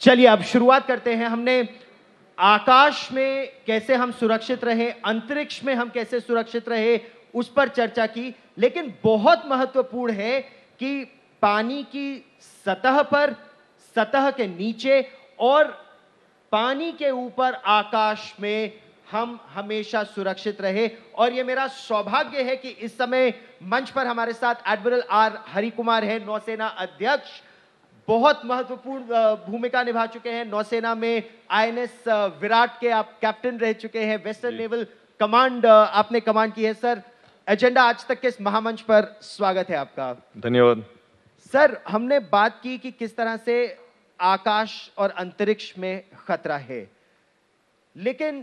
चलिए अब शुरुआत करते हैं हमने आकाश में कैसे हम सुरक्षित रहे अंतरिक्ष में हम कैसे सुरक्षित रहे उस पर चर्चा की लेकिन बहुत महत्वपूर्ण है कि पानी की सतह पर सतह के नीचे और पानी के ऊपर आकाश में हम हमेशा सुरक्षित रहे और ये मेरा सौभाग्य है कि इस समय मंच पर हमारे साथ एडमिरल आर हरिकुमार है नौसेना अध्यक्ष बहुत महत्वपूर्ण भूमिका निभा चुके हैं नौसेना में आईएनएस विराट के आप कैप्टन रह चुके हैं वेस्टर्न नेवल कमांड आपने कमांड की है सर एजेंडा आज तक के इस महामंच पर स्वागत है आपका धन्यवाद सर हमने बात की कि किस तरह से आकाश और अंतरिक्ष में खतरा है लेकिन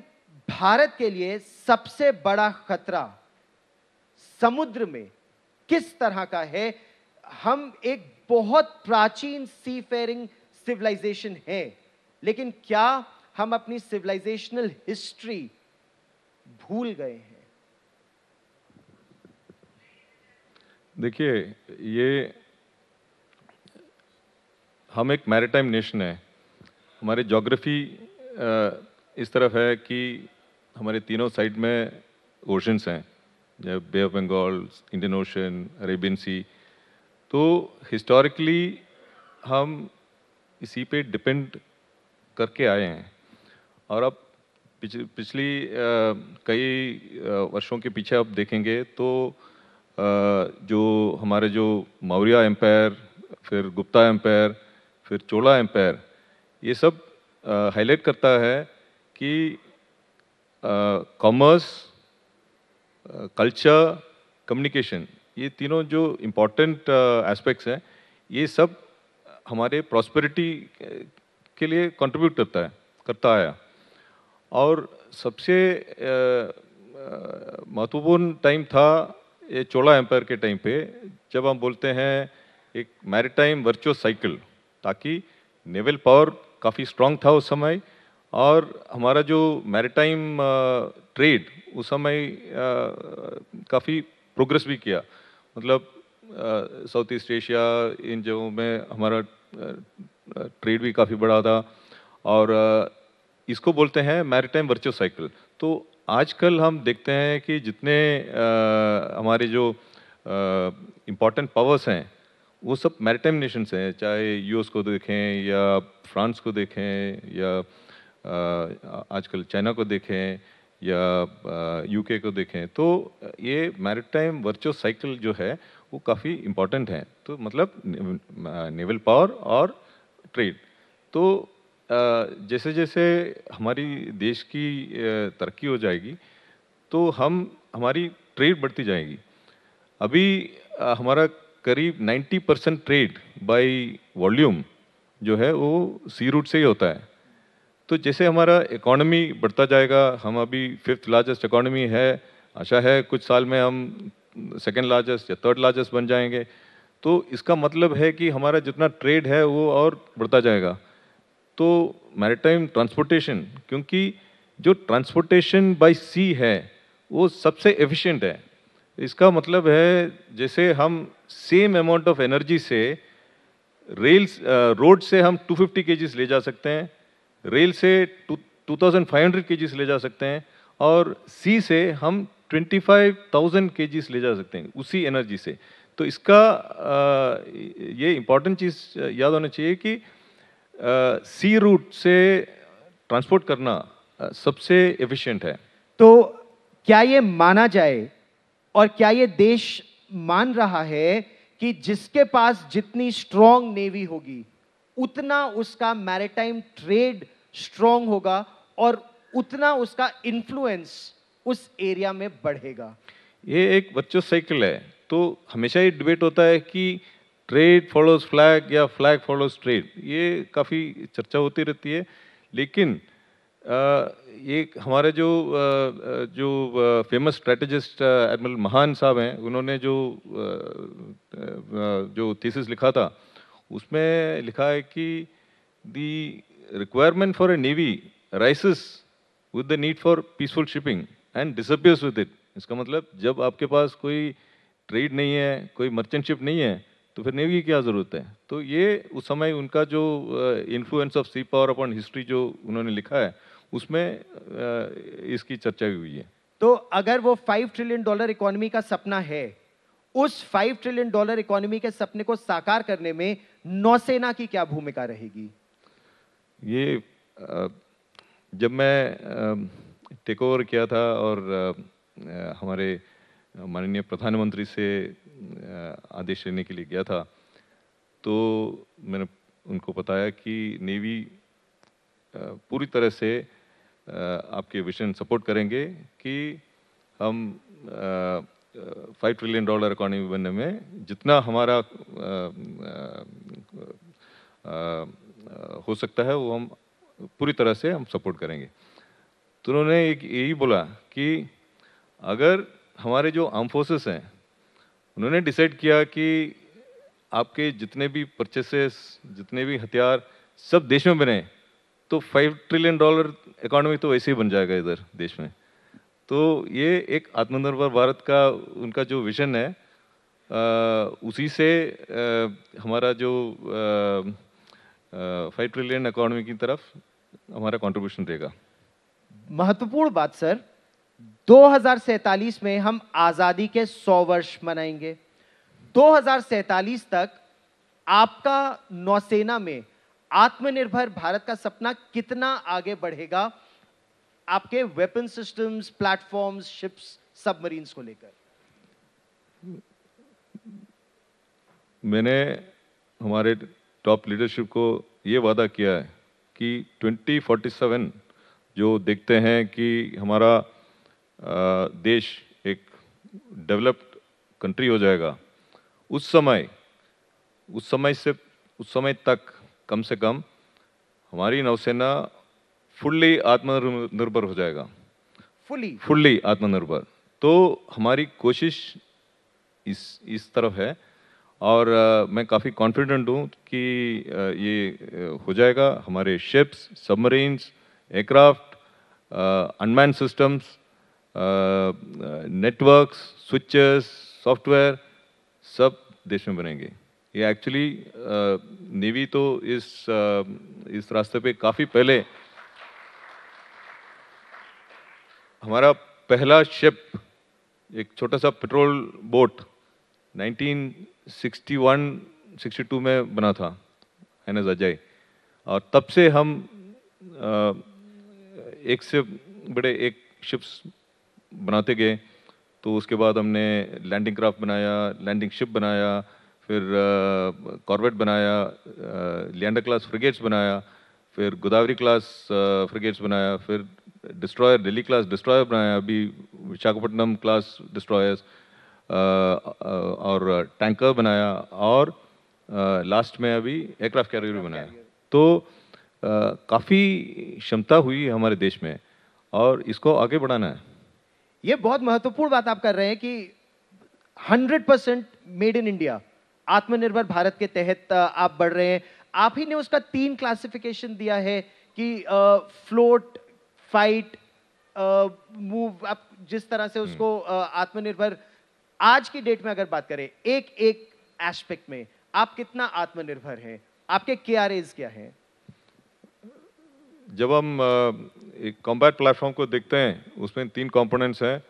भारत के लिए सबसे बड़ा खतरा समुद्र में किस तरह का है हम एक बहुत प्राचीन सी फेयरिंग सिविलाइजेशन है लेकिन क्या हम अपनी सिविलाइजेशनल हिस्ट्री भूल गए हैं देखिए ये हम एक मैरिटाइम नेशन है हमारे जोग्राफी इस तरफ है कि हमारे तीनों साइड में ओशंस हैं Bay of Bengal Indian Ocean Arabian Sea तो हिस्टोरिकली हम इसी पे डिपेंड करके आए हैं और अब पिछली आ, कई आ, वर्षों के पीछे आप देखेंगे तो आ, जो हमारे जो मौर्य एम्पायर फिर गुप्ता एम्पायर फिर चोला एम्पायर ये सब हाईलाइट करता है कि कॉमर्स कल्चर कम्युनिकेशन ये तीनों जो इम्पोर्टेंट एस्पेक्ट्स uh, हैं ये सब हमारे प्रॉस्पेरिटी के लिए कंट्रीब्यूट करता है करता आया और सबसे uh, uh, महत्वपूर्ण टाइम था ये चोला एम्पायर के टाइम पे जब हम बोलते हैं एक मैरिटाइम वर्चुअल साइकिल ताकि नेवल पावर काफ़ी स्ट्रांग था उस समय और हमारा जो मैरिटाइम ट्रेड उस समय काफ़ी प्रोग्रेस भी किया मतलब साउथ ईस्ट एशिया इन जगहों में हमारा ट्रेड भी काफ़ी बड़ा था और इसको बोलते हैं मैरिटाइम वर्चुअल साइकिल तो आजकल हम देखते हैं कि जितने आ, हमारे जो इम्पोर्टेंट पावर्स हैं वो सब मैरिटाइम नेशंस हैं चाहे यूएस को देखें या फ्रांस को देखें या आ, आजकल चाइना को देखें या यूके को देखें तो ये मैरिटाइम वर्चुअल साइकिल जो है वो काफ़ी इम्पॉर्टेंट है तो मतलब नेवल पावर और ट्रेड तो जैसे जैसे हमारी देश की तरक्की हो जाएगी तो हम हमारी ट्रेड बढ़ती जाएगी अभी हमारा करीब 90 परसेंट ट्रेड बाई वॉल्यूम जो है वो सी रूट से ही होता है तो जैसे हमारा इकोनॉमी बढ़ता जाएगा हम अभी फिफ्थ लार्जेस्ट इकोनॉमी है आशा है कुछ साल में हम सेकेंड लार्जेस्ट या थर्ड लार्जेस्ट बन जाएंगे तो इसका मतलब है कि हमारा जितना ट्रेड है वो और बढ़ता जाएगा तो मैरिटाइम ट्रांसपोर्टेशन क्योंकि जो ट्रांसपोर्टेशन बाय सी है वो सबसे एफिशिएंट है इसका मतलब है जैसे हम सेम अमाउंट ऑफ एनर्जी से रेल रोड से हम 250 फिफ्टी ले जा सकते हैं रेल से 2500 केजीस ले जा सकते हैं और सी से हम 25,000 केजीस ले जा सकते हैं उसी एनर्जी से तो इसका आ, ये इम्पोर्टेंट चीज़ याद होना चाहिए कि सी रूट से ट्रांसपोर्ट करना सबसे एफिशिएंट है तो क्या ये माना जाए और क्या ये देश मान रहा है कि जिसके पास जितनी स्ट्रॉन्ग नेवी होगी उतना उसका मैरिटाइम ट्रेड स्ट्रांग होगा और उतना उसका इन्फ्लुएंस उस एरिया में बढ़ेगा ये एक बच्चों साइकिल है तो हमेशा ये डिबेट होता है कि ट्रेड फॉलोज फ्लैग या फ्लैग फॉलोज ट्रेड ये काफ़ी चर्चा होती रहती है लेकिन ये हमारे जो जो फेमस स्ट्रेटजिस्ट एडमिरल महान साहब हैं उन्होंने जो जो थीसिस लिखा था उसमें लिखा है कि दी requirement for a navy rises with the need for peaceful shipping and disappears with it. इसका मतलब जब आपके पास कोई ट्रेड नहीं है कोई मर्चेंटशिप नहीं है तो फिर नेवी की क्या ज़रूरत है तो ये उस समय उनका जो influence of sea power upon history जो उन्होंने लिखा है उसमें uh, इसकी चर्चा भी हुई है तो अगर वो फाइव ट्रिलियन डॉलर इकोनॉमी का सपना है उस फाइव ट्रिलियन डॉलर इकोनॉमी के सपने को साकार करने में नौसेना की क्या भूमिका रहेगी ये जब मैं टेक ओवर किया था और हमारे माननीय प्रधानमंत्री से आदेश लेने के लिए गया था तो मैंने उनको बताया कि नेवी पूरी तरह से आपके विजन सपोर्ट करेंगे कि हम फाइव ट्रिलियन डॉलर इकोनॉमी बनने में जितना हमारा आ, आ, आ, हो सकता है वो हम पूरी तरह से हम सपोर्ट करेंगे तो उन्होंने एक यही बोला कि अगर हमारे जो आर्म फोर्सेस हैं उन्होंने डिसाइड किया कि आपके जितने भी परचेसेस जितने भी हथियार सब देश में बने तो फाइव ट्रिलियन डॉलर इकोनॉमी तो वैसे ही बन जाएगा इधर देश में तो ये एक आत्मनिर्भर भारत का उनका जो विजन है आ, उसी से आ, हमारा जो आ, फाइव ट्रिलियन इकोनॉमी की तरफ हमारा कॉन्ट्रीब्यूशन देगा महत्वपूर्ण बात सर दो में हम आज़ादी के 100 वर्ष मनाएंगे दो तक आपका नौसेना में आत्मनिर्भर भारत का सपना कितना आगे बढ़ेगा आपके weapon systems platforms ships submarines को लेकर मैंने हमारे टॉप लीडरशिप को ये वादा किया है कि 2047 जो देखते हैं कि हमारा देश एक डेवलप्ड कंट्री हो जाएगा उस समय उस समय से उस समय तक कम से कम हमारी नौसेना फुल्ली आत्मनिर्भर हो जाएगा फुली फुल्ली आत्मनिर्भर तो हमारी कोशिश इस इस तरफ है और मैं काफ़ी कॉन्फिडेंट हूँ कि ये हो जाएगा हमारे ships submarines aircraft unmanned systems networks switches software सब देश में बनेंगे ये एक्चुअली नेवी तो इस इस रास्ते पे काफ़ी पहले हमारा पहला शिप एक छोटा सा पेट्रोल बोट 61, 62 में बना था एन एस अजय और तब से हम आ, एक से बड़े एक शिप्स बनाते गए तो उसके बाद हमने लैंडिंग क्राफ्ट बनाया लैंडिंग शिप बनाया फिर कॉर्बेट बनाया लैंडर क्लास फ्रिगेट्स बनाया फिर गोदावरी क्लास फ्रिगेट्स बनाया फिर डिस्ट्रॉयर दिल्ली क्लास डिस्ट्रॉयर बनाया अभी विशाखापट्टनम क्लास डिस्ट्रॉयर्स और टैंकर बनाया और लास्ट में अभी एयरक्राफ्ट कैरियर बनाया तो काफ़ी क्षमता हुई हमारे देश में और इसको आगे बढ़ाना है ये बहुत महत्वपूर्ण बात आप कर रहे हैं कि 100 परसेंट मेड इन इंडिया आत्मनिर्भर भारत के तहत आप बढ़ रहे हैं आप ही ने उसका तीन क्लासिफिकेशन दिया है कि फ्लोट फाइट मूव आप जिस तरह से हम्म। उसको आत्मनिर्भर आज की डेट में अगर बात करें एक एक एस्पेक्ट में आप कितना आत्मनिर्भर हैं आपके के क्या हैं जब हम एक कॉम्पैक्ट प्लेटफॉर्म को देखते हैं उसमें तीन कंपोनेंट्स हैं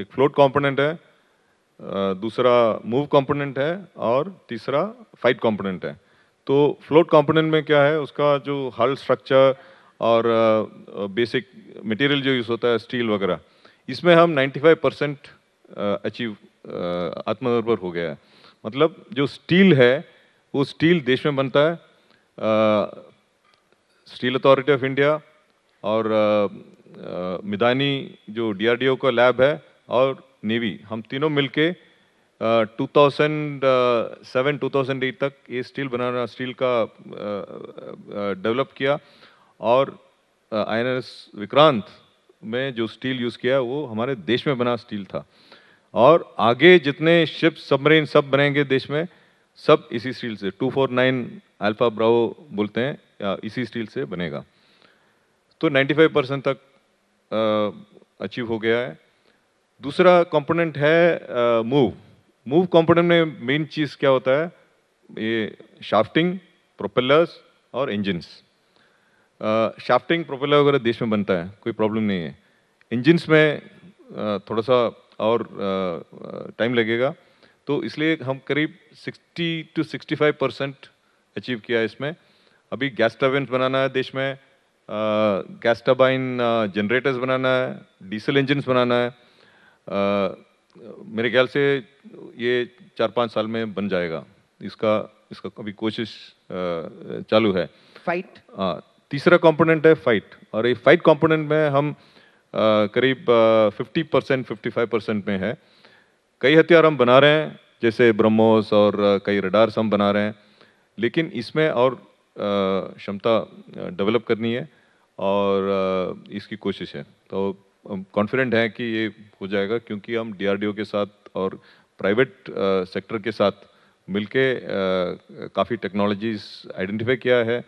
एक फ्लोट कंपोनेंट है दूसरा मूव कंपोनेंट है और तीसरा फाइट कंपोनेंट है तो फ्लोट कंपोनेंट में क्या है उसका जो हल स्ट्रक्चर और बेसिक मटेरियल जो यूज़ होता है स्टील वगैरह इसमें हम 95 परसेंट अचीव आत्मनिर्भर हो गया है मतलब जो स्टील है वो स्टील देश में बनता है स्टील अथॉरिटी ऑफ इंडिया और मिदानी जो डीआरडीओ का लैब है और नेवी हम तीनों मिलके 2007 2008 तक ये स्टील बनाना स्टील का डेवलप किया और आई विक्रांत में जो स्टील यूज़ किया वो हमारे देश में बना स्टील था और आगे जितने शिप सबमरीन सब बनेंगे देश में सब इसी स्टील से 249 अल्फा ब्राओ बोलते हैं इसी स्टील से बनेगा तो 95 परसेंट तक अचीव हो गया है दूसरा कंपोनेंट है मूव मूव कंपोनेंट में मेन चीज़ क्या होता है ये शाफ्टिंग प्रोपेलर्स और इंजिनस शाफ्टिंग प्रोपेलर वगैरह देश में बनता है कोई प्रॉब्लम नहीं है इंजिनस में थोड़ा सा और टाइम लगेगा तो इसलिए हम करीब 60 टू 65 परसेंट अचीव किया है इसमें अभी गैस टर्बाइन बनाना है देश में गैस टर्बाइन जनरेटर्स बनाना है डीजल इंजन्स बनाना है आ, मेरे ख्याल से ये चार पाँच साल में बन जाएगा इसका इसका अभी कोशिश चालू है फाइट हाँ तीसरा कंपोनेंट है फाइट और ये फाइट कंपोनेंट में हम करीब 50 परसेंट फिफ्टी परसेंट में है कई हथियार हम बना रहे हैं जैसे ब्रह्मोस और कई रडार्स हम बना रहे हैं लेकिन इसमें और क्षमता डेवलप करनी है और इसकी कोशिश है तो हम कॉन्फिडेंट हैं कि ये हो जाएगा क्योंकि हम डीआरडीओ के साथ और प्राइवेट सेक्टर के साथ मिलके काफ़ी टेक्नोलॉजीज आइडेंटिफाई किया है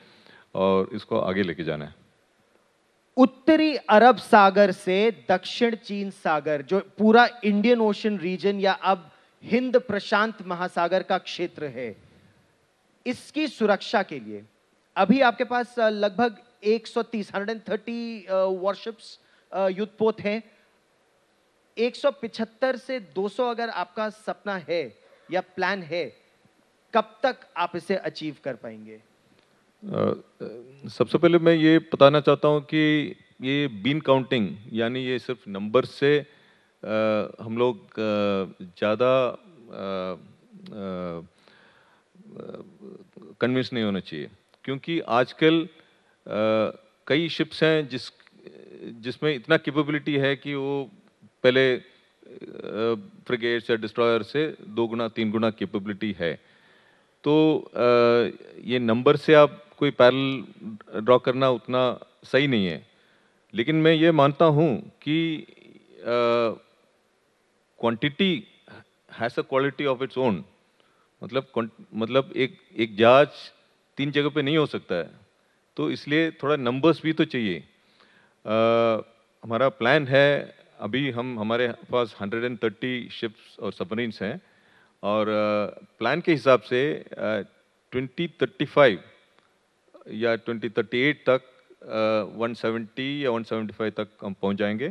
और इसको आगे लेके जाना है उत्तरी अरब सागर से दक्षिण चीन सागर जो पूरा इंडियन ओशन रीजन या अब हिंद प्रशांत महासागर का क्षेत्र है इसकी सुरक्षा के लिए अभी आपके पास लगभग 130 130 वॉरशिप्स युद्धपोत हैं 175 से 200 अगर आपका सपना है या प्लान है कब तक आप इसे अचीव कर पाएंगे सबसे पहले मैं ये बताना चाहता हूँ कि ये बीन काउंटिंग यानी ये सिर्फ नंबर से आ, हम लोग ज़्यादा कन्विंस नहीं होना चाहिए क्योंकि आजकल कई शिप्स हैं जिस जिसमें इतना कैपेबिलिटी है कि वो पहले फ्रिगेट्स या डिस्ट्रॉयर से दो गुना तीन गुना कैपेबिलिटी है तो ये नंबर से आप कोई पैरल ड्रॉ करना उतना सही नहीं है लेकिन मैं ये मानता हूँ कि quantity has a quality of its own मतलब मतलब एक एक जहाज तीन जगह पे नहीं हो सकता है तो इसलिए थोड़ा नंबर्स भी तो चाहिए आ, हमारा प्लान है अभी हम हमारे पास 130 शिप्स और सबमरीन्स हैं और प्लान के हिसाब से 2035 या 2038 तक 170 या 175 तक हम पहुंच जाएंगे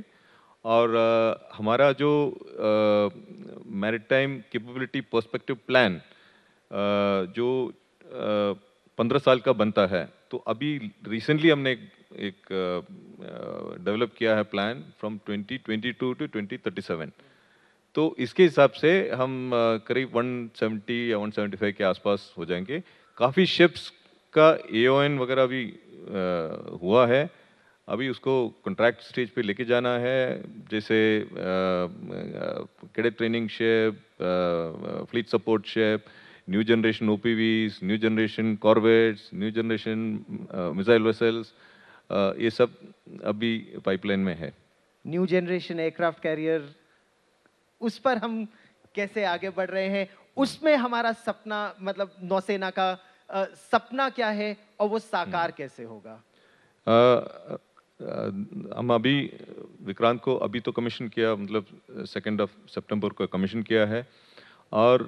और हमारा जो मैरिटाइम कैपेबिलिटी पर्सपेक्टिव प्लान जो पंद्रह साल का बनता है तो अभी रिसेंटली हमने एक डेवलप किया है प्लान फ्रॉम 2022 टू 2037 तो इसके हिसाब से हम करीब 170 या 175 के आसपास हो जाएंगे काफ़ी शिप्स का ए वगैरह अभी हुआ है अभी उसको कॉन्ट्रैक्ट स्टेज पे लेके जाना है जैसे cadet training ship fleet support ship new generation ओ new generation corvettes new generation missile vessels ये सब अभी पाइपलाइन में है न्यू जनरेशन एयरक्राफ्ट कैरियर उस पर हम कैसे आगे बढ़ रहे हैं उसमें हमारा सपना मतलब नौसेना का आ, सपना क्या है और वो साकार हम्म। कैसे होगा आ, आ, हम अभी विक्रांत को अभी तो कमीशन किया मतलब सेकेंड ऑफ सितंबर को कमीशन किया है और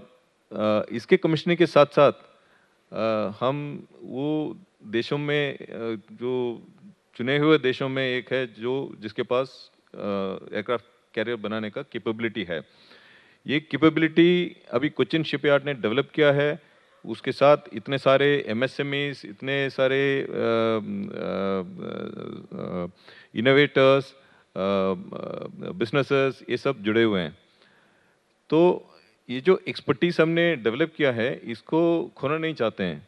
आ, इसके कमीशनिंग के साथ साथ आ, हम वो देशों में जो चुने हुए देशों में एक है जो जिसके पास एयरक्राफ्ट कैरियर बनाने का कैपेबिलिटी है ये कैपेबिलिटी अभी कोचिन शिपयार्ड ने डेवलप किया है उसके साथ इतने सारे एम इतने सारे इनोवेटर्स बिजनेसेस ये सब जुड़े हुए हैं तो ये जो एक्सपर्टीज हमने डेवलप किया है इसको खोना नहीं चाहते हैं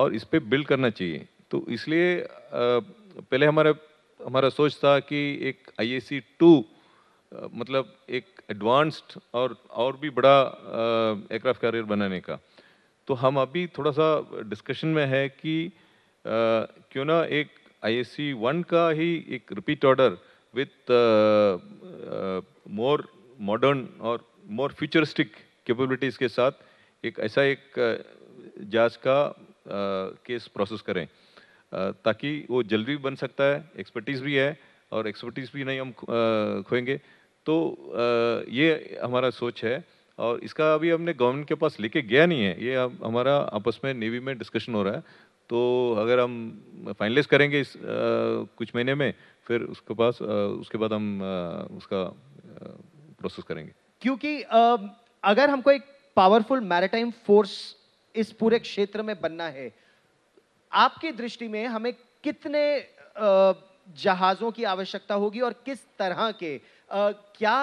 और इस पर बिल्ड करना चाहिए तो इसलिए पहले हमारा हमारा सोच था कि एक आई ए सी टू मतलब एक एडवांस्ड और और भी बड़ा एयरक्राफ्ट कैरियर बनाने का तो हम अभी थोड़ा सा डिस्कशन में है कि क्यों ना एक आई वन का ही एक repeat order with more modern और मोर फ्यूचरिस्टिक कैपेबिलिटीज़ के साथ एक ऐसा एक जांच का केस प्रोसेस करें ताकि वो जल्दी बन सकता है एक्सपर्टीज़ भी है और एक्सपर्टीज़ भी नहीं हम खोएंगे तो ये हमारा सोच है और इसका अभी हमने गवर्नमेंट के पास लेके गया नहीं है ये हमारा आपस में नेवी में डिस्कशन हो रहा है तो अगर हम फाइनलाइज करेंगे इस आ, कुछ महीने में फिर उसके पास आ, उसके बाद हम आ, उसका प्रोसेस करेंगे क्योंकि अगर हमको एक पावरफुल मैरिटाइम फोर्स इस पूरे क्षेत्र में बनना है आपकी दृष्टि में हमें कितने जहाज़ों की आवश्यकता होगी और किस तरह के क्या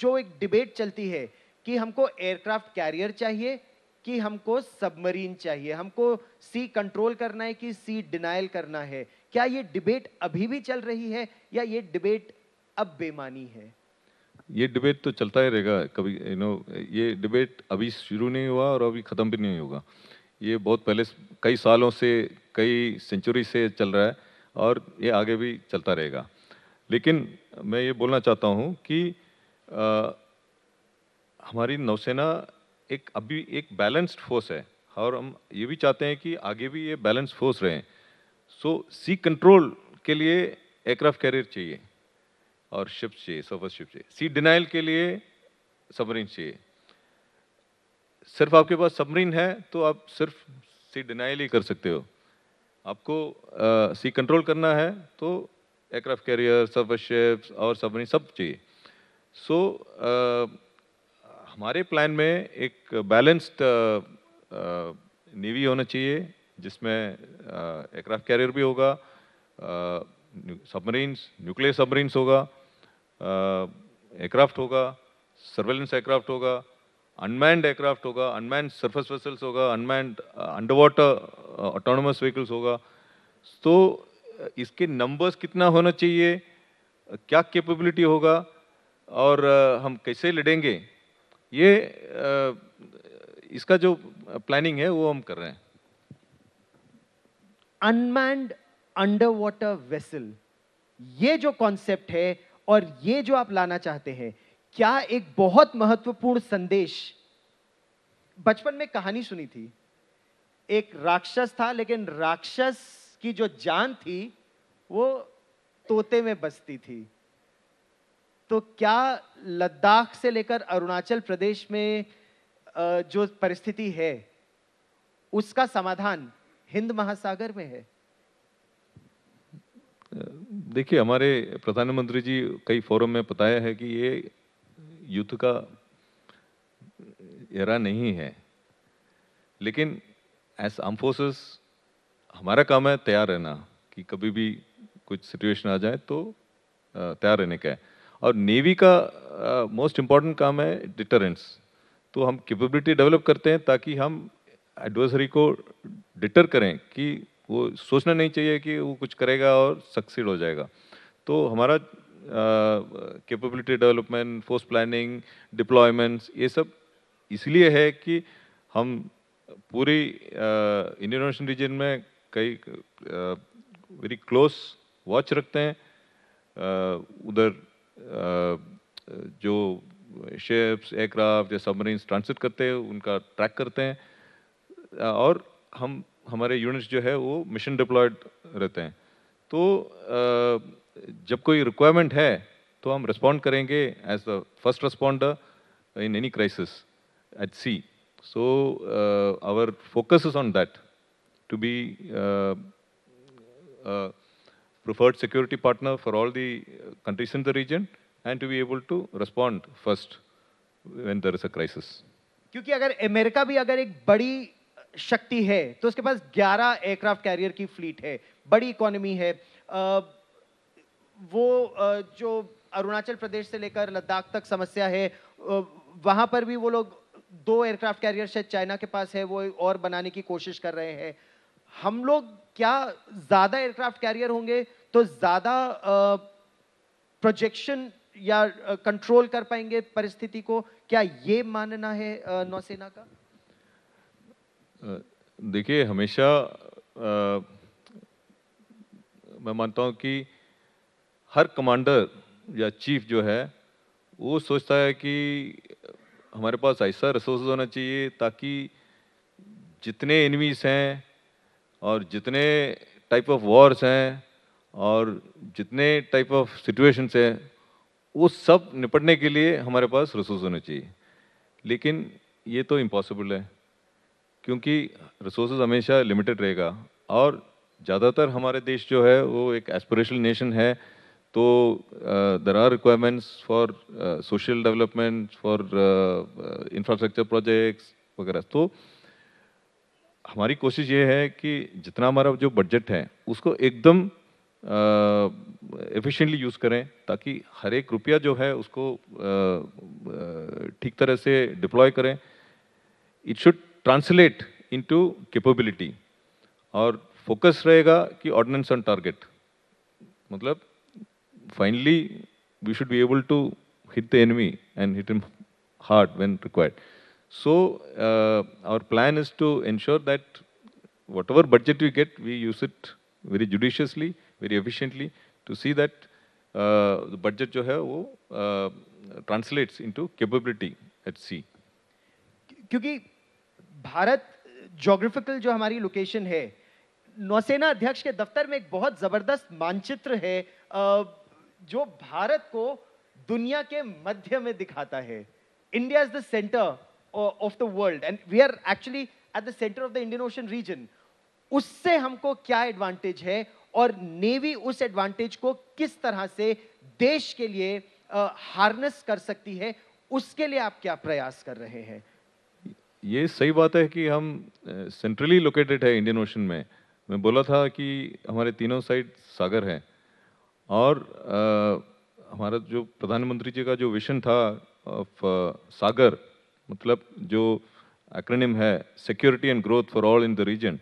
जो एक डिबेट चलती है कि हमको एयरक्राफ्ट कैरियर चाहिए कि हमको सबमरीन चाहिए हमको सी कंट्रोल करना है कि सी डिनाइल करना है क्या ये डिबेट अभी भी चल रही है या ये डिबेट अब बेमानी है ये डिबेट तो चलता ही रहेगा कभी यू नो ये डिबेट अभी शुरू नहीं हुआ और अभी ख़त्म भी नहीं होगा ये बहुत पहले कई सालों से कई सेंचुरी से चल रहा है और ये आगे भी चलता रहेगा लेकिन मैं ये बोलना चाहता हूँ कि आ, हमारी नौसेना एक अभी एक बैलेंस्ड फोर्स है और हम ये भी चाहते हैं कि आगे भी ये बैलेंस फोर्स रहें सो सी कंट्रोल के लिए एयरक्राफ्ट कैरियर चाहिए और शिप्स चाहिए सफर शिप चाहिए सी डिनाइल के लिए सबमरीन चाहिए सिर्फ आपके पास सबमरीन है तो आप सिर्फ सी डिनाइल ही कर सकते हो आपको सी सी कंट्रोल करना है तो एयरक्राफ्ट कैरियर surface ships और सबमरीन सब चाहिए सो so, uh, हमारे प्लान में एक बैलेंस्ड नेवी होना चाहिए जिसमें एयरक्राफ्ट कैरियर भी होगा सबमरीन्स न्यूक्लियर सबमरीन्स होगा एयरक्राफ्ट होगा सर्वेलेंस एयरक्राफ्ट होगा अनमैंड एयरक्राफ्ट होगा अनमैंड सरफेस वेसल्स होगा unmanned under water autonomous vehicles होगा तो इसके नंबर्स कितना होना चाहिए क्या कैपेबिलिटी होगा और हम कैसे लड़ेंगे ये इसका जो प्लानिंग है वो हम कर रहे हैं अनमैंड अंडर वाटर वेसल ये जो कॉन्सेप्ट है और ये जो आप लाना चाहते हैं क्या एक बहुत महत्वपूर्ण संदेश बचपन में कहानी सुनी थी एक राक्षस था लेकिन राक्षस की जो जान थी वो तोते में बसती थी तो क्या लद्दाख से लेकर अरुणाचल प्रदेश में जो परिस्थिति है उसका समाधान हिंद महासागर में है देखिए हमारे प्रधानमंत्री जी कई फोरम में बताया है कि ये युद्ध का एरा नहीं है लेकिन एज आर्म फोर्सेस हमारा काम है तैयार रहना कि कभी भी कुछ सिचुएशन आ जाए तो तैयार रहने का है और नेवी का मोस्ट इम्पॉर्टेंट काम है डिटरेंस तो हम कैपेबिलिटी डेवलप करते हैं ताकि हम एडवर्सरी को डिटर करें कि वो सोचना नहीं चाहिए कि वो कुछ करेगा और सक्सीड हो जाएगा तो हमारा capability development force planning deployments ये सब इसलिए है कि हम पूरी इंडियन ओशन रीजन में कई वेरी क्लोज वॉच रखते हैं उधर जो शिप्स एयरक्राफ्ट या सबमरीन्स ट्रांसिट करते हैं उनका ट्रैक करते हैं और हम हमारे यूनिट्स जो है वो मिशन डिप्लॉयड रहते हैं तो जब कोई रिक्वायरमेंट है तो हम रिस्पॉन्ड करेंगे as the first responder in any crisis at sea so our focus is on that to be a uh, uh, preferred security partner for all the uh, countries in the region and to be able to respond first when there is a crisis. क्योंकि अगर America भी अगर एक बड़ी शक्ति है तो उसके पास 11 एयरक्राफ्ट कैरियर की फ्लीट है बड़ी इकोनॉमी है आ, वो आ, जो अरुणाचल प्रदेश से लेकर लद्दाख तक समस्या है आ, वहाँ पर भी वो लोग दो एयरक्राफ्ट कैरियर शायद चाइना के पास है वो और बनाने की कोशिश कर रहे हैं हम लोग क्या ज़्यादा एयरक्राफ्ट कैरियर होंगे तो ज़्यादा प्रोजेक्शन या कंट्रोल कर पाएंगे परिस्थिति को क्या ये मानना है नौसेना का देखिए हमेशा आ, मैं मानता हूँ कि हर कमांडर या चीफ जो है वो सोचता है कि हमारे पास ऐसा रिसोर्स होना चाहिए ताकि जितने एनिमीज हैं और जितने टाइप ऑफ वॉर्स हैं और जितने टाइप ऑफ सिचुएशंस हैं वो सब निपटने के लिए हमारे पास रिसोर्स होने चाहिए लेकिन ये तो इम्पॉसिबल है क्योंकि रिसोर्स हमेशा लिमिटेड रहेगा और ज़्यादातर हमारे देश जो है वो एक एस्परेशन नेशन है तो there are requirements for social development for infrastructure projects वगैरह तो हमारी कोशिश ये है कि जितना हमारा जो बजट है उसको एकदम एफिशिएंटली यूज़ करें ताकि हर एक रुपया जो है उसको ठीक तरह से डिप्लॉय करें it should translate into capability और फोकस रहेगा कि ऑर्डिनेंस ऑन टारगेट मतलब finally we should be able to hit the enemy and hit him hard when required So uh, our plan is to ensure that whatever budget we get, we use it very judiciously, very efficiently to see that uh, the budget jo hai, wo, uh, translates into capability at sea. क्योंकि Bharat geographical जो हमारी location है नौसेना अध्यक्ष के दफ्तर में एक बहुत ज़बरदस्त मानचित्र है जो भारत को दुनिया के मध्य में दिखाता है India is the centre of the world and we are actually at the center of the Indian Ocean region. humko kya advantage hai aur navy us advantage ko kis tarah se desh ke liye uh, harness kar sakti hai uske liye aap kya prayas kar rahe hain ये सही बात है कि हम centrally located है Indian Ocean में मैं बोला था कि हमारे तीनों साइड सागर है और आ, हमारा जो प्रधानमंत्री जी का जो विशन था ऑफ सागर मतलब जो एक्रोनिम है security and growth for all in the region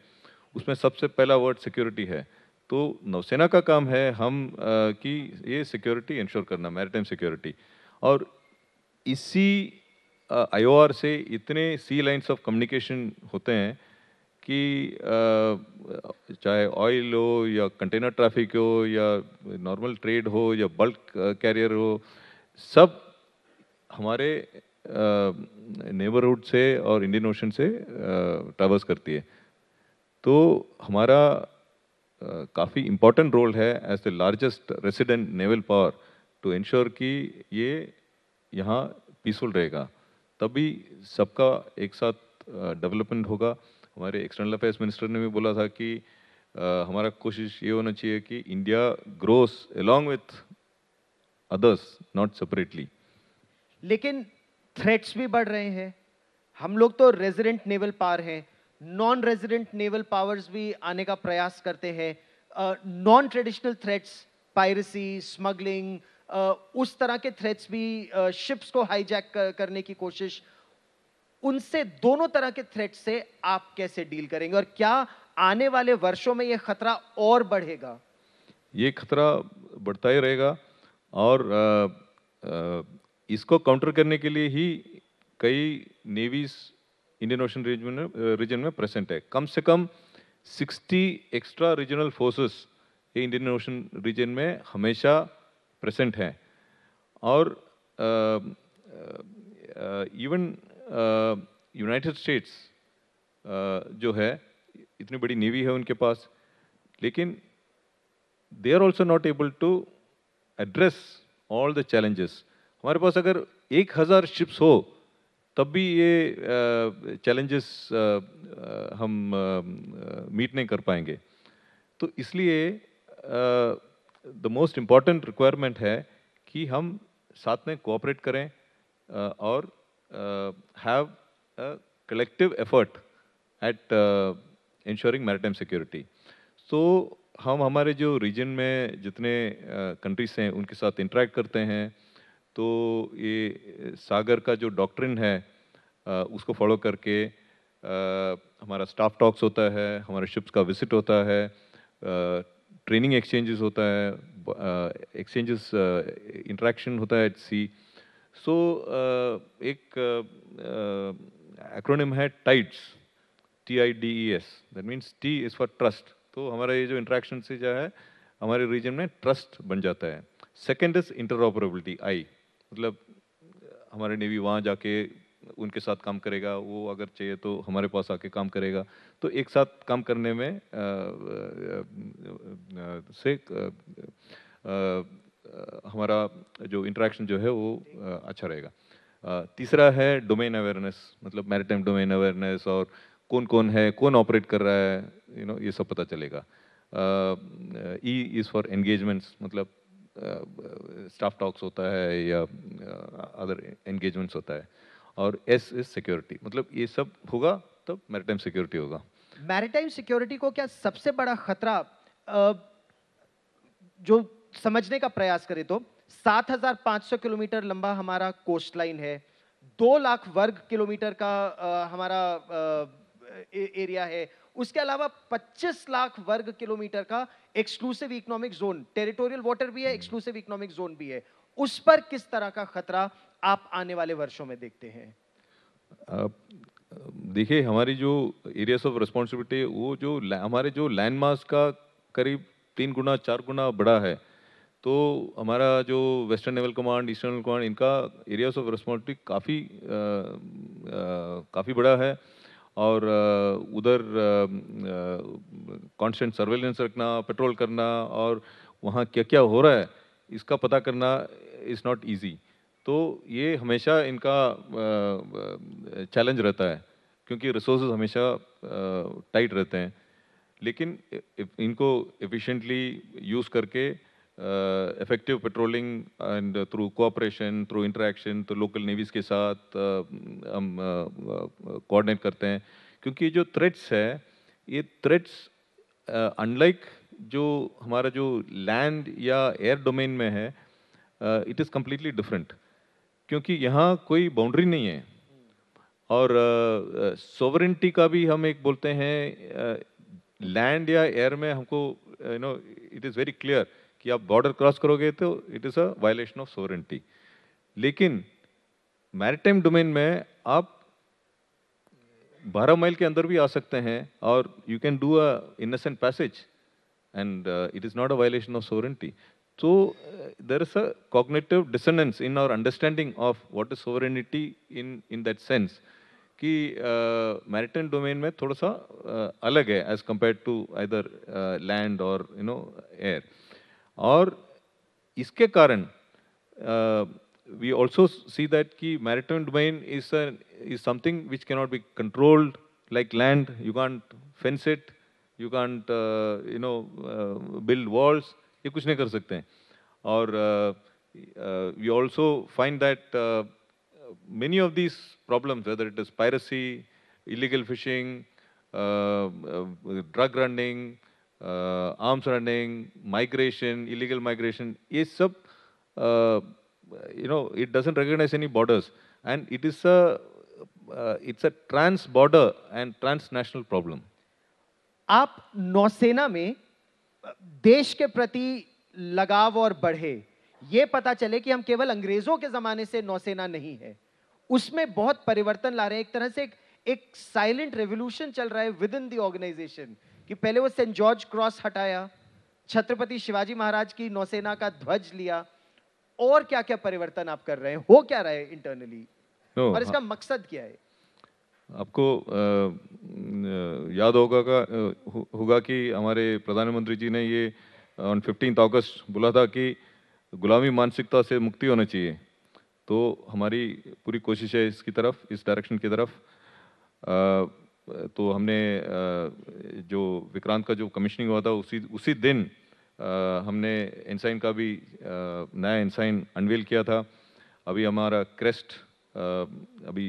उसमें सबसे पहला वर्ड सिक्योरिटी है तो नौसेना का काम है हम आ, कि ये सिक्योरिटी इंश्योर करना मैरिटाइम सिक्योरिटी और इसी आई से इतने सी लाइन्स ऑफ कम्युनिकेशन होते हैं कि आ, चाहे ऑयल हो या कंटेनर ट्रैफिक हो या नॉर्मल ट्रेड हो या बल्क कैरियर हो सब हमारे नेबरहुड से और इंडियन ओशन से ट्रेवल्स करती है तो हमारा काफ़ी इम्पोर्टेंट रोल है as the largest resident naval power to ensure कि ये यहाँ पीसफुल रहेगा तभी सबका एक साथ डेवलपमेंट होगा हमारे एक्सटर्नल अफेयर्स मिनिस्टर ने भी बोला था कि आ, हमारा कोशिश ये होना चाहिए कि India grows along with others not separately लेकिन थ्रेट्स भी बढ़ रहे हैं हम लोग तो रेजिडेंट नेवल पावर हैं नॉन रेजिडेंट नेवल पावर्स भी आने का प्रयास करते हैं non traditional threats piracy smuggling उस तरह के थ्रेट्स भी शिप्स को हाईजैक करने की कोशिश उनसे दोनों तरह के थ्रेट से आप कैसे डील करेंगे और क्या आने वाले वर्षों में यह खतरा और बढ़ेगा ये खतरा बढ़ता ही रहेगा और आ, आ, इसको काउंटर करने के लिए ही कई नेवीज इंडियन ओशन रीजन में रीजन में प्रेजेंट है कम से कम 60 एक्स्ट्रा रीजनल फोर्सेस ये इंडियन ओशन रीजन में हमेशा प्रेजेंट हैं और इवन यूनाइटेड स्टेट्स जो है इतनी बड़ी नेवी है उनके पास लेकिन they are also not able to address all the challenges हमारे पास अगर एक हज़ार शिप्स हो तब भी ये चैलेंजेस हम मीट नहीं कर पाएंगे तो इसलिए द मोस्ट इम्पॉर्टेंट रिक्वायरमेंट है कि हम साथ में कोऑपरेट करें uh, और have collective effort at ensuring maritime security so हम हमारे जो रीजन में जितने कंट्रीज uh, हैं उनके साथ इंटरेक्ट करते हैं तो ये सागर का जो डॉक्ट्रिन है उसको फॉलो करके हमारा स्टाफ टॉक्स होता है हमारे शिप्स का विजिट होता है ट्रेनिंग एक्सचेंजेस होता है एक्सचेंजेस इंट्रैक्शन होता है एट सी सो एक एक्रोनिम है tides T I D E S that means T is for trust तो हमारा ये जो इंट्रैक्शन से जो है हमारे रीजन में ट्रस्ट बन जाता है सेकेंड इज इंटरऑपरेबिलिटी आई मतलब हमारे नेवी वहाँ जाके उनके साथ काम करेगा वो अगर चाहिए तो हमारे पास आके काम करेगा तो एक साथ काम करने में से हमारा जो इंट्रैक्शन जो है वो अच्छा रहेगा तीसरा है डोमेन अवेयरनेस मतलब मैरिटाइम डोमेन अवेयरनेस और कौन कौन है कौन ऑपरेट कर रहा है यू you नो know, ये सब पता चलेगा ई इज़ फॉर एंगेजमेंट्स मतलब स्टाफ टॉक्स होता है या अदर एंगेजमेंट्स होता है और एस इज सिक्योरिटी मतलब ये सब होगा तब तो मैरिटाइम सिक्योरिटी होगा मैरिटाइम सिक्योरिटी को क्या सबसे बड़ा खतरा जो समझने का प्रयास करें तो 7,500 किलोमीटर लंबा हमारा कोस्ट लाइन है दो लाख वर्ग किलोमीटर का आ, हमारा आ, ए, एरिया है उसके अलावा 25 लाख वर्ग किलोमीटर का exclusive economic zone territorial water भी है एक्सक्लूसिव इकोनॉमिक जोन भी है उस पर किस तरह का खतरा आप आने वाले वर्षों में देखते हैं देखिए हमारी जो एरियाज ऑफ रिस्पॉन्सिबिलिटी वो जो हमारे जो लैंड का करीब तीन गुना चार गुना बड़ा है तो हमारा जो western naval command eastern command इनका एरियाज ऑफ रिस्पॉन्सिबिलिटी काफ़ी काफ़ी बड़ा है और उधर कांस्टेंट सर्वेलेंस रखना पेट्रोल करना और वहाँ क्या क्या हो रहा है इसका पता करना इज़ नॉट ईजी तो ये हमेशा इनका चैलेंज रहता है क्योंकि रिसोर्स हमेशा टाइट रहते हैं लेकिन इनको एफिशिएंटली यूज़ करके uh, effective patrolling and uh, through cooperation, through interaction, तो local navies ke साथ uh, uh, uh, coordinate करते हैं क्योंकि jo threats hai ye threats uh, unlike jo हमारा jo land ya air domain mein hai uh, it is completely different kyunki यहाँ koi boundary नहीं है और सोवरेंटी का भी हम एक बोलते हैं लैंड या एयर में हमको you know it is very clear कि आप बॉर्डर क्रॉस करोगे तो it is a violation of sovereignty लेकिन मैरिटाइम डोमेन में आप 12 माइल के अंदर भी आ सकते हैं और you can do a innocent passage and it is not a violation of sovereignty तो there is a cognitive dissonance in our understanding of what is sovereignty in in that sense कि maritime uh, domain में थोड़ा सा uh, अलग है as compare to either land और you know air और इसके कारण वी ऑल्सो सी दैट कि maritime domain is is something which के not be controlled like land you can't fence it you can't you know build walls ये कुछ नहीं कर सकते हैं और we also find that many of this problems whether it is piracy illegal fishing drug running arms running migration illegal migration ये सब you know it doesn't recognise any borders and it is a it's a transborder and transnational problem आप नौसेना में uh, देश के प्रति लगाव और बढ़े ये पता चले कि हम केवल अंग्रेजों के जमाने से नौसेना नहीं है उसमें बहुत परिवर्तन ला रहे हैं एक तरह से एक, साइलेंट रेवोल्यूशन चल रहा है विद इन दी ऑर्गेनाइजेशन कि पहले वो सेंट जॉर्ज क्रॉस हटाया छत्रपति शिवाजी महाराज की नौसेना का ध्वज लिया और क्या क्या परिवर्तन आप कर रहे हैं हो क्या रहे इंटरनली no, और इसका हाँ, मकसद क्या है आपको आ, याद होगा का होगा कि हमारे प्रधानमंत्री जी ने ये ऑन फिफ्टीन अगस्त बोला था कि गुलामी मानसिकता से मुक्ति होना चाहिए तो हमारी पूरी कोशिश है इसकी तरफ इस डायरेक्शन की तरफ आ, तो हमने जो विक्रांत का जो कमिश्निंग हुआ था उसी उसी दिन हमने इंसाइन का भी नया इंसाइन अनवील किया था अभी हमारा क्रेस्ट अभी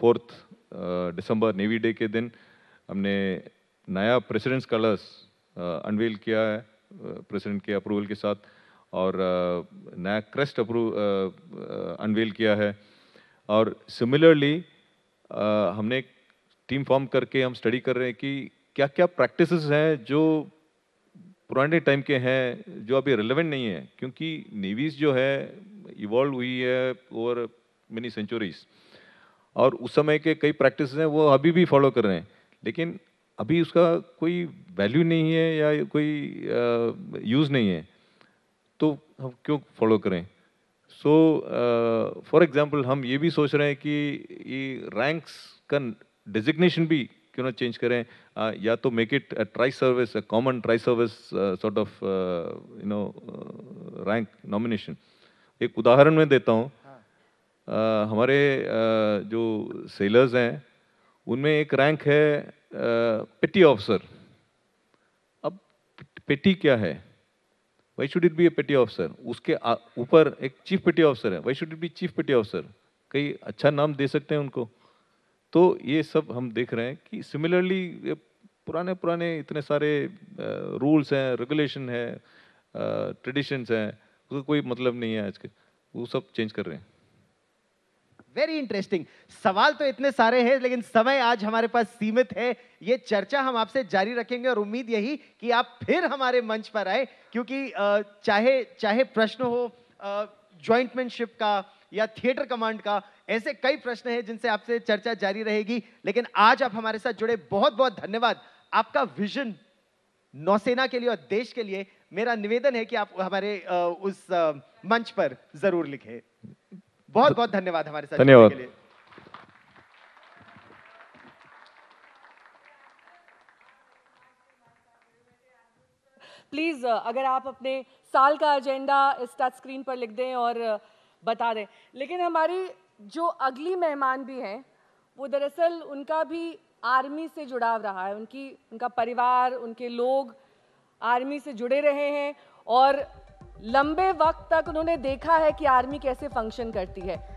फोर्थ दिसंबर नेवी डे के दिन हमने नया प्रेसिडेंट्स कलर्स अनवील किया है प्रेसिडेंट के अप्रूवल के साथ और नया क्रेस्ट अप्रूव अनवील किया है और सिमिलरली हमने एक टीम फॉर्म करके हम स्टडी कर रहे हैं कि क्या क्या प्रैक्टिस हैं जो पुराने टाइम के हैं जो अभी रिलेवेंट नहीं है क्योंकि नेवीज़ जो है इवॉल्व हुई है ओवर मेनी सेंचुरीज और उस समय के कई प्रैक्टिस हैं वो अभी भी फॉलो कर रहे हैं लेकिन अभी उसका कोई वैल्यू नहीं है या कोई यूज़ नहीं है तो हम क्यों फॉलो करें सो फॉर एग्ज़ाम्पल हम ये भी सोच रहे हैं कि ये रैंक्स का डिजिग्नेशन भी क्यों ना चेंज करें आ, या तो make it tri service common tri service sort of you know rank nomination एक उदाहरण मैं देता हूँ हाँ. हमारे आ, जो सेलर्स हैं उनमें एक रैंक है पेटी ऑफिसर अब पेटी क्या है why should it be a petty officer उसके ऊपर एक चीफ पेटी ऑफिसर है why should it be chief petty officer कई अच्छा नाम दे सकते हैं उनको तो ये सब हम देख रहे हैं कि सिमिलरली पुराने पुराने इतने सारे रूल्स हैं रेगुलेशन है ट्रेडिशंस हैं उसका कोई मतलब नहीं है आज के वो सब चेंज कर रहे हैं वेरी इंटरेस्टिंग सवाल तो इतने सारे हैं लेकिन समय आज हमारे पास सीमित है ये चर्चा हम आपसे जारी रखेंगे और उम्मीद यही कि आप फिर हमारे मंच पर आए क्योंकि चाहे चाहे प्रश्न हो ज्वाइंटमैनशिप का या थिएटर कमांड का ऐसे कई प्रश्न हैं जिनसे आपसे चर्चा जारी रहेगी लेकिन आज आप हमारे साथ जुड़े बहुत बहुत धन्यवाद आपका विजन नौसेना के लिए और देश के लिए मेरा निवेदन है कि आप हमारे उस मंच पर जरूर लिखे बहुत बहुत धन्यवाद हमारे साथ धन्यवाद के लिए प्लीज़ अगर आप अपने साल का एजेंडा इस टच स्क्रीन पर लिख दें और बता दें लेकिन हमारी जो अगली मेहमान भी हैं वो दरअसल उनका भी आर्मी से जुड़ाव रहा है उनकी उनका परिवार उनके लोग आर्मी से जुड़े रहे हैं और लंबे वक्त तक उन्होंने देखा है कि आर्मी कैसे फंक्शन करती है